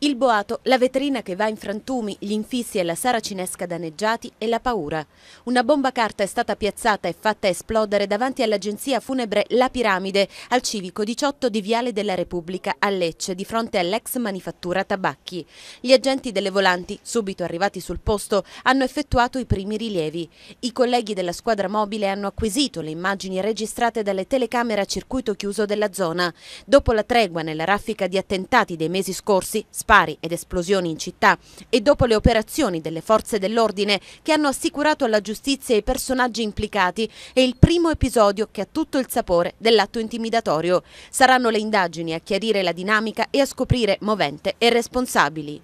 Il boato, la vetrina che va in frantumi, gli infissi e la saracinesca danneggiati e la paura. Una bomba carta è stata piazzata e fatta esplodere davanti all'agenzia funebre La Piramide, al civico 18 di Viale della Repubblica a Lecce, di fronte all'ex manifattura tabacchi. Gli agenti delle volanti, subito arrivati sul posto, hanno effettuato i primi rilievi. I colleghi della squadra mobile hanno acquisito le immagini registrate dalle telecamere a circuito chiuso della zona. Dopo la tregua nella raffica di attentati dei mesi scorsi, spari ed esplosioni in città e dopo le operazioni delle forze dell'ordine che hanno assicurato alla giustizia i personaggi implicati è il primo episodio che ha tutto il sapore dell'atto intimidatorio. Saranno le indagini a chiarire la dinamica e a scoprire movente e responsabili.